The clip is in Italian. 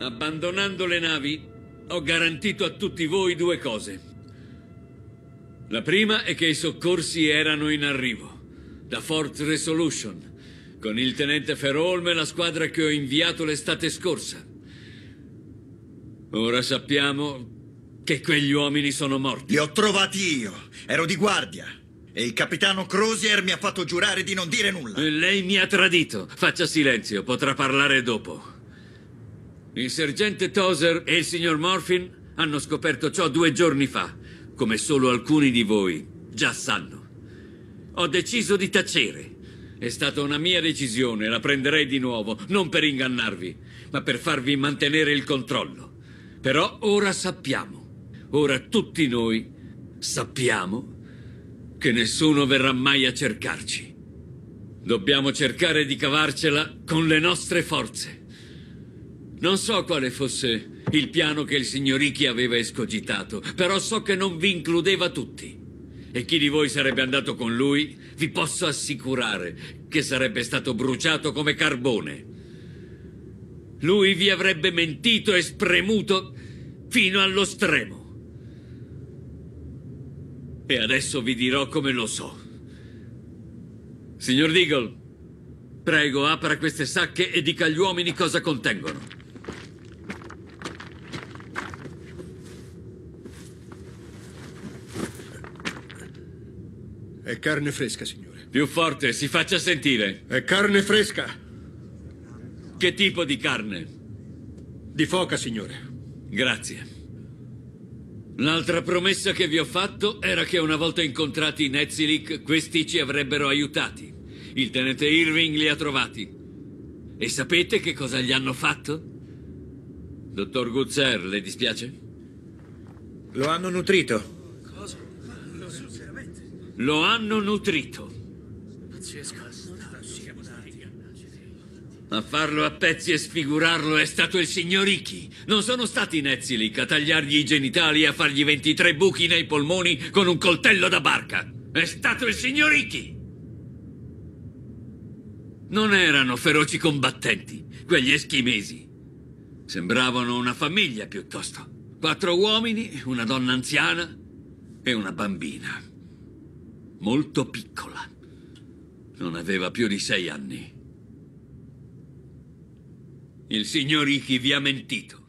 Abbandonando le navi, ho garantito a tutti voi due cose. La prima è che i soccorsi erano in arrivo, da Fort Resolution, con il tenente Ferolm e la squadra che ho inviato l'estate scorsa. Ora sappiamo che quegli uomini sono morti. Li ho trovati io. Ero di guardia. E il capitano Crozier mi ha fatto giurare di non dire nulla. E lei mi ha tradito. Faccia silenzio, potrà parlare dopo. Il sergente Tozer e il signor Morfin hanno scoperto ciò due giorni fa, come solo alcuni di voi già sanno. Ho deciso di tacere. È stata una mia decisione, la prenderei di nuovo, non per ingannarvi, ma per farvi mantenere il controllo. Però ora sappiamo, ora tutti noi sappiamo che nessuno verrà mai a cercarci. Dobbiamo cercare di cavarcela con le nostre forze. Non so quale fosse il piano che il signor signoricchi aveva escogitato, però so che non vi includeva tutti. E chi di voi sarebbe andato con lui, vi posso assicurare che sarebbe stato bruciato come carbone. Lui vi avrebbe mentito e spremuto fino allo stremo. E adesso vi dirò come lo so. Signor Deagle, prego apra queste sacche e dica agli uomini cosa contengono. È carne fresca, signore. Più forte, si faccia sentire. È carne fresca. Che tipo di carne? Di foca, signore. Grazie. L'altra promessa che vi ho fatto era che una volta incontrati i Nezilik, questi ci avrebbero aiutati. Il tenente Irving li ha trovati. E sapete che cosa gli hanno fatto? Dottor Guzzer, le dispiace? Lo hanno nutrito. Lo hanno nutrito. Pazzesco. A farlo a pezzi e sfigurarlo è stato il signor Icky. Non sono stati i a tagliargli i genitali e a fargli 23 buchi nei polmoni con un coltello da barca. È stato il signor Icky. Non erano feroci combattenti, quegli eschimesi. Sembravano una famiglia piuttosto. Quattro uomini, una donna anziana e una bambina molto piccola. Non aveva più di sei anni. Il signor Iki vi ha mentito.